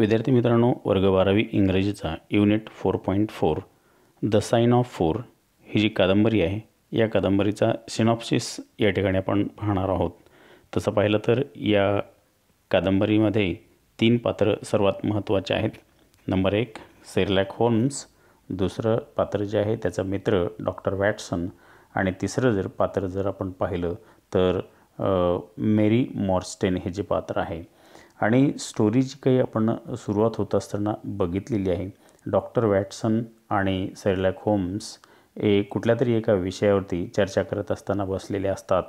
विद्यार्थी मित्रांनो वर्ग बारावी इंग्रजीचा unit four point four the sign of four ही जी कादंबरी आहे या कादंबरीचा सिनॉप्सिस या ठिकाणी आपण पाहणार आहोत तसं पाहिलं तर या कादंबरीमध्ये तीन पात्र सर्वात महत्त्वाचे आहेत नंबर एक सेरलॅक होम्स दुसरं पात्र जे आहे त्याचा मित्र डॉक्टर वॅटसन आणि तिसरं जर पात्र जर आपण पाहिलं तर मेरी मॉर्स्टेन हे जे पात्र आहे आणि स्टोरी जी काही आपण सुरुवात होत असताना बघितलेली आहे डॉक्टर वॅटसन आणि सेरलॅक होम्स ए कुठल्या तरी एका विषयावरती चर्चा करत असताना बसलेले असतात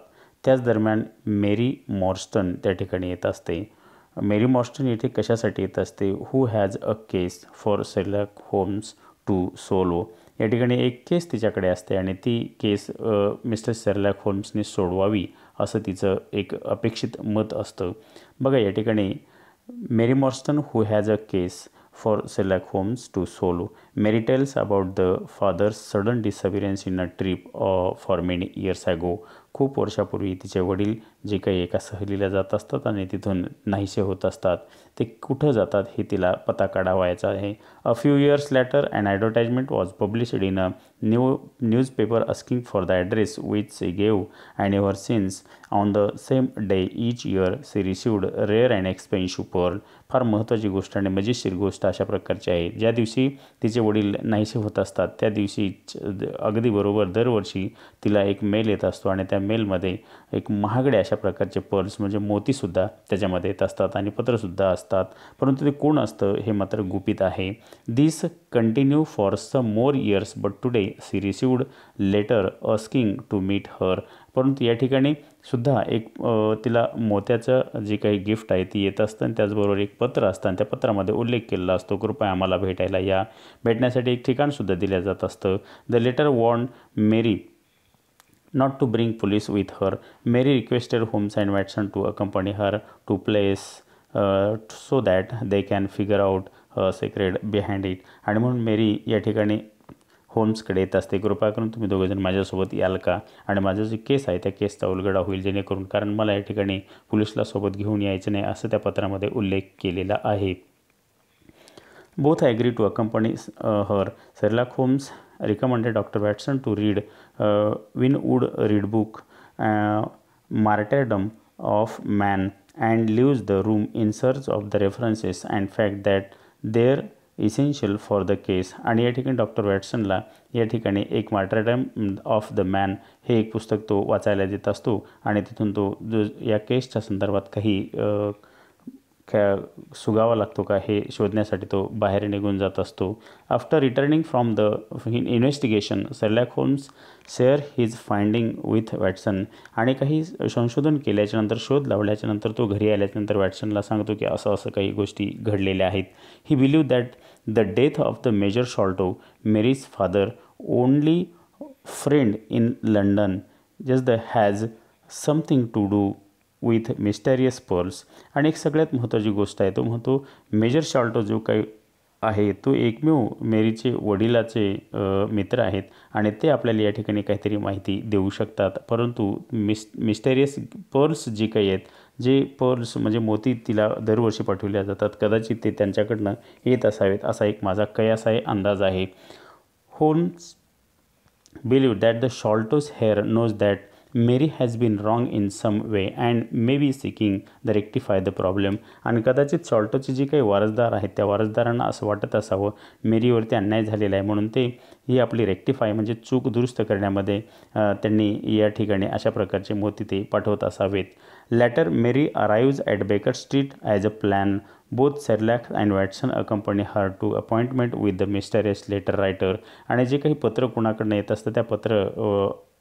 त्याच दरम्यान मेरी मॉर्स्टन त्या ठिकाणी येत असते मेरी मॉर्स्टन येथे कशासाठी येत असते who has a case for Sherlock Holmes to solve या ठिकाणी एक केस तिच्याकडे असते आणि ती केस मिस्टर सेरलॅक होम्सने सोडवावी असं तिचं एक अपेक्षित मत असतं बघा या ठिकाणी Mary Morstan who has a case for Sherlock Holmes to solve Mary tells about the father's sudden disappearance in a trip for many years ago खूप वर्षापूर्वी तिचे वडील जे काही एका सहलीला जात असतात आणि तिथून नाहीसे होत असतात ते कुठं जातात हे तिला पता काढावायचा आहे a few years later and advertisement was published in a new newspaper asking for the address which she gave and your since on the same day each year she received rare and expensive pearl फार महत्त्वाची गोष्ट आणि मजेशीर गोष्ट अशा प्रकारची आहे ज्या दिवशी तिचे वडील नाहीसे होत असतात त्या दिवशी अगदी बरोबर दरवर्षी तिला एक मेल येत असतो आणि त्या मेलमध्ये मेलमध्ये एक महागडे अशा प्रकारचे पर्ल्स म्हणजे मोतीसुद्धा त्याच्यामध्ये येत असतात आणि पत्रसुद्धा असतात परंतु ते कोण असतं हे मात्र गुपित आहे this continue for some more years but today she received letter asking to meet her परंतु या ठिकाणी सुद्धा एक तिला मोत्याचं जे काही गिफ्ट आहे ती येत असतं आणि त्याचबरोबर एक पत्र असतं आणि त्या पत्रामध्ये उल्लेख केलेला असतो कृपया आम्हाला भेटायला या भेटण्यासाठी एक ठिकाणसुद्धा दिलं जात असतं the letter warn Mary not to bring police with her. Mary requested Holmes and Watson to accompany her to place uh, so that they can figure out her secret behind it. आणि म्हणून मेरी या ठिकाणी होम्सकडे येत असते कृपा करून तुम्ही दोघेजण माझ्यासोबत याल का आणि माझा जो केस आहे त्या केसचा उलगडा होईल जेणेकरून कारण मला या ठिकाणी पोलिसला सोबत घेऊन यायचं नाही असं त्या पत्रामध्ये उल्लेख केलेला आहे both agree to accompany her Sherlock Holmes recommended Dr. Watson to read uh, Winwood Read book uh, Martyrdom of Man and leaves the room in search of the references and fact that they're essential for the case. आणि या ठिकाणी doctor वॅटसनला या ठिकाणी एक martyrdom of the man हे एक पुस्तक तो वाचायला देत असतो आणि तिथून तो जो या केसच्या संदर्भात काही खेळ सुगावा लागतो का हे शोधण्यासाठी तो बाहेर निघून जात असतो after returning from the investigation Sherlock Holmes share his finding with Watson आणि काही संशोधन केल्याच्यानंतर शोध लावल्याच्यानंतर तो घरी आल्याच्यानंतर वॅटसनला सांगतो की असं असं काही गोष्टी घडलेल्या आहेत he believe that the death of the major Sholto Mary's father only friend in London just the has something to do with mysterious pearls आणि एक सगळ्यात महत्त्वाची गोष्ट आहे तो म्हणतो मेजर शॉल्टो जो काही आहे तो एकमेव मेरीचे वडिलाचे मित्र आहेत आणि ते आपल्याला या ठिकाणी काहीतरी माहिती देऊ शकतात परंतु मिस मिस्टेरियस पर्ल्स जे काही आहेत जे पर्ल्स म्हणजे मोती तिला दरवर्षी पाठवल्या जातात कदाचित ते त्यांच्याकडनं येत असावेत असा एक माझा कयास आहे अंदाज आहे Holmes believe that the Sholto's heir knows that Mary has been wrong in some way and may be seeking the rectify the problem आणि कदाचित सॉल्टोचे जे काही वारसदार आहेत त्या वारसदारांना असं वाटत असावं मेरीवरती अन्याय झालेला आहे म्हणून ते ही आपली रेक्टिफाय म्हणजे चूक दुरुस्त करण्यामध्ये त्यांनी या ठिकाणी अशा प्रकारचे मोती ते पाठवत असावेत later Mary arrives at Baker Street as a plan Both Sherlock and Watson accompany her to appointment with the mysterious letter writer आणि जे काही पत्र कुणाकडनं येत असतं त्या पत्र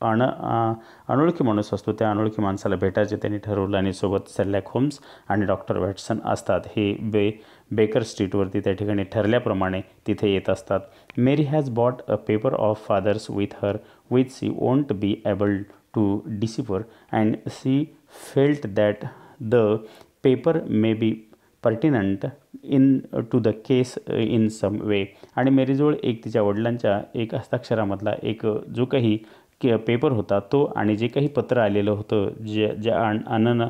अण अनोळखी माणूस असतो त्या अनोळखी माणसाला भेटायचे त्यांनी ठरवलं आणि सोबत सेरलॅक होम्स आणि डॉक्टर वॅटसन असतात हे बे बेकर स्ट्रीटवरती त्या ठिकाणी ठरल्याप्रमाणे तिथे येत असतात Mary has bought a paper of fathers with her with she won't be able to decipher and she felt that the paper may be pertinent in to the case in some way आणि मेरीजोळ एक तिच्या वडिलांच्या एक हस्ताक्षरामधला एक uh, जो काही paper होता तो आणि जे काही पत्र आलेलं होतं जे ज्या अनन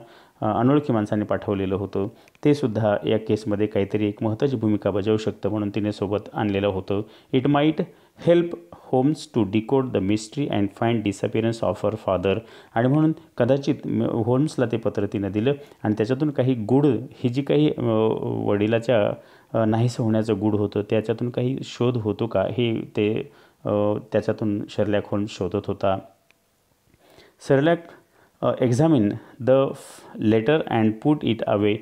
अनोळखी माणसाने पाठवलेलं होतं ते सुद्धा या केसमध्ये काहीतरी एक महत्त्वाची भूमिका बजावू शकतं म्हणून तिने सोबत आणलेलं होतं it might help Holmes to decode the mystery and find disappearance of her father आणि म्हणून कदाचित होम्सला ते पत्र तिनं दिलं आणि त्याच्यातून काही गुढ ही जी काही वडिलाच्या नाहीसं होण्याचं गुढ होतं त्याच्यातून काही शोध होतो का हे ते त्याच्यातून शर्लॅक होम्स शोधत होता Sherlock examine the letter and put it away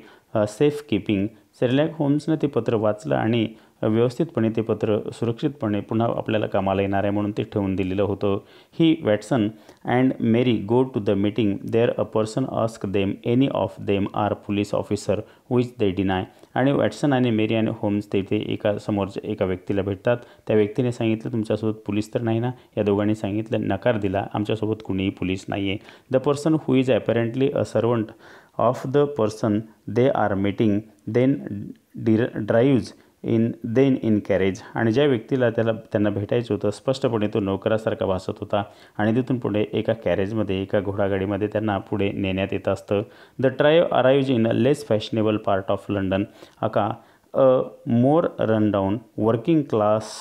safe keeping Sherlock होम्सनं ते पत्र वाचलं आणि व्यवस्थितपणे ते पत्र सुरक्षितपणे पुन्हा आपल्याला कामाला येणार आहे म्हणून ते ठेवून दिलेलं होतं ही Watson and Mary go to the meeting there a person ask them any of them are police officer which they deny आणि वॅटसन आणि मेरी आणि होम्स ते एका समोरच्या एका व्यक्तीला भेटतात त्या व्यक्तीने सांगितलं तुमच्यासोबत पोलीस तर नाही ना या दोघांनी सांगितलं नकार दिला आमच्यासोबत कुणीही पोलीस नाही आहे the person who is apparently a servant of the person they are meeting then dear drives in then in carriage आणि ज्या व्यक्तीला त्याला त्यांना भेटायचं होतं स्पष्टपणे तो नोकरासारखा भासत होता आणि तिथून पुढे एका कॅरेजमध्ये एका घोडागाडीमध्ये त्यांना पुढे नेण्यात येत असतं the trio arrives in a less fashionable part of London aka a more rundown working class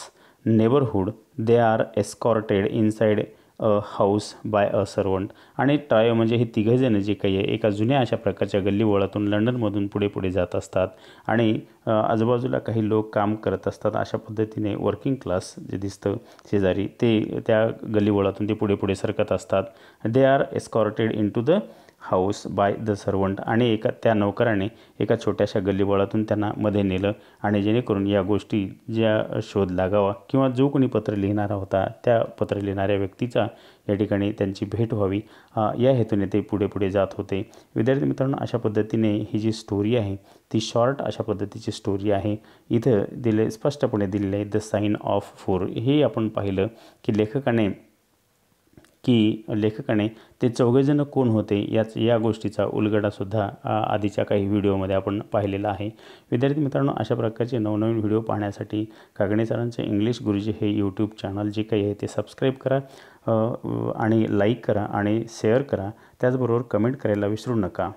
neighbourhood they are escorted inside a house by a servant आणि ट्रायो म्हणजे हे तिघंजणं जे काही आहे एका जुन्या अशा प्रकारच्या वळातून लंडनमधून पुढे पुढे जात असतात आणि आजूबाजूला काही लोक काम करत असतात अशा पद्धतीने वर्किंग क्लास जे दिसतं शेजारी ते त्या वळातून ते पुढे पुढे सरकत असतात they are escorted in to the house by the servant आणि एका त्या नौकराने एका छोट्याशा गल्लीबळातून त्यांना मध्ये नेलं आणि जेणेकरून या गोष्टी ज्या शोध लागावा किंवा जो कोणी पत्र लिहिणारा होता त्या पत्र लिहिणाऱ्या व्यक्तीचा या ठिकाणी त्यांची भेट व्हावी या हेतूने ते पुढे पुढे जात होते विद्यार्थी मित्रांनो अशा पद्धतीने ही जी स्टोरी आहे ती शॉर्ट अशा पद्धतीची स्टोरी आहे इथं दिले स्पष्टपणे दिलेले द साईन ऑफ फोर हे आपण पाहिलं की लेखकाने की लेखकाने ते चौघेजण कोण होते याच या गोष्टीचा उलगडासुद्धा आधीच्या काही व्हिडिओमध्ये आपण पाहिलेला आहे विद्यार्थी मित्रांनो अशा प्रकारचे नवनवीन व्हिडिओ पाहण्यासाठी कागणे सरांचे इंग्लिश गुरुजी हे यूट्यूब चॅनल जे काही आहे ते सबस्क्राईब करा आणि लाईक करा आणि शेअर करा त्याचबरोबर कमेंट करायला विसरू नका